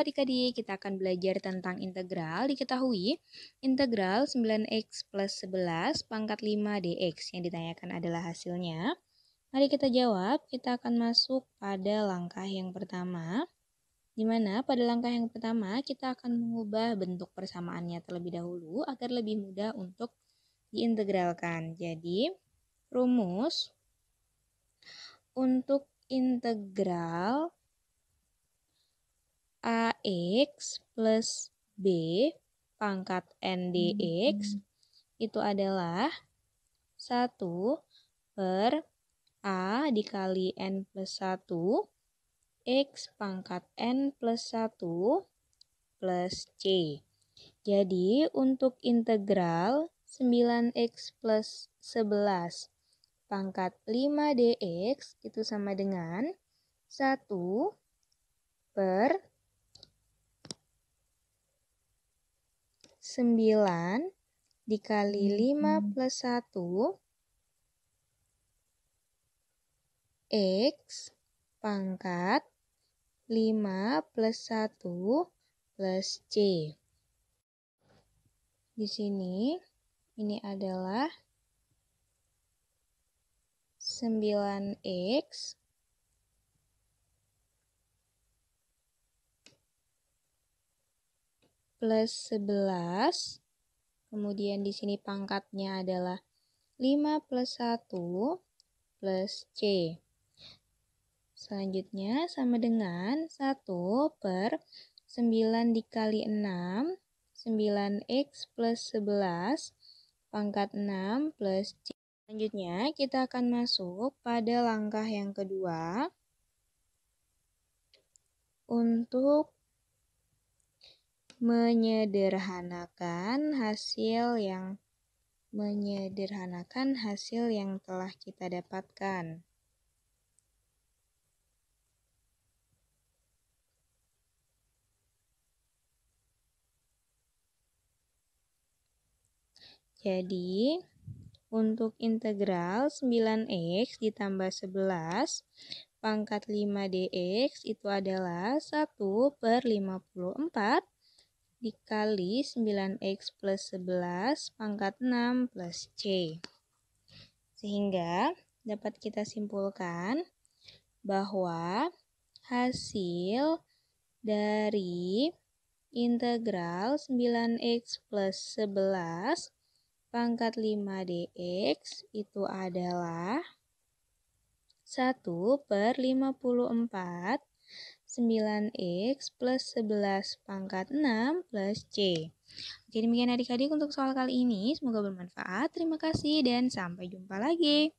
adik-adik, kita akan belajar tentang integral. Diketahui, integral 9x plus 11 pangkat 5 dx yang ditanyakan adalah hasilnya. Mari kita jawab, kita akan masuk pada langkah yang pertama. Di mana pada langkah yang pertama kita akan mengubah bentuk persamaannya terlebih dahulu agar lebih mudah untuk diintegralkan. Jadi, rumus untuk integral AX plus B pangkat N dx hmm. itu adalah 1 per A dikali N plus 1 X pangkat N plus 1 plus C. Jadi untuk integral 9X plus 11 pangkat 5 dx itu sama dengan 1 per 9 dikali 5 plus 1 X pangkat 5 plus 1 plus C. Di sini ini adalah 9X plus 11. Kemudian di sini pangkatnya adalah 5 plus 1 plus C. Selanjutnya sama dengan 1 per 9 dikali 6, 9x plus 11, pangkat 6 plus C. Selanjutnya kita akan masuk pada langkah yang kedua. Untuk menyederhanakan hasil yang menyederhanakan hasil yang telah kita dapatkan. Jadi, untuk integral 9x ditambah 11, pangkat 5dx itu adalah 1 per 54 dikali 9X plus 11 pangkat 6 plus C. Sehingga dapat kita simpulkan bahwa hasil dari integral 9X plus 11 pangkat 5 dx itu adalah 1 per 54 9X plus 11 pangkat 6 plus C. Oke, demikian adik-adik untuk soal kali ini. Semoga bermanfaat. Terima kasih dan sampai jumpa lagi.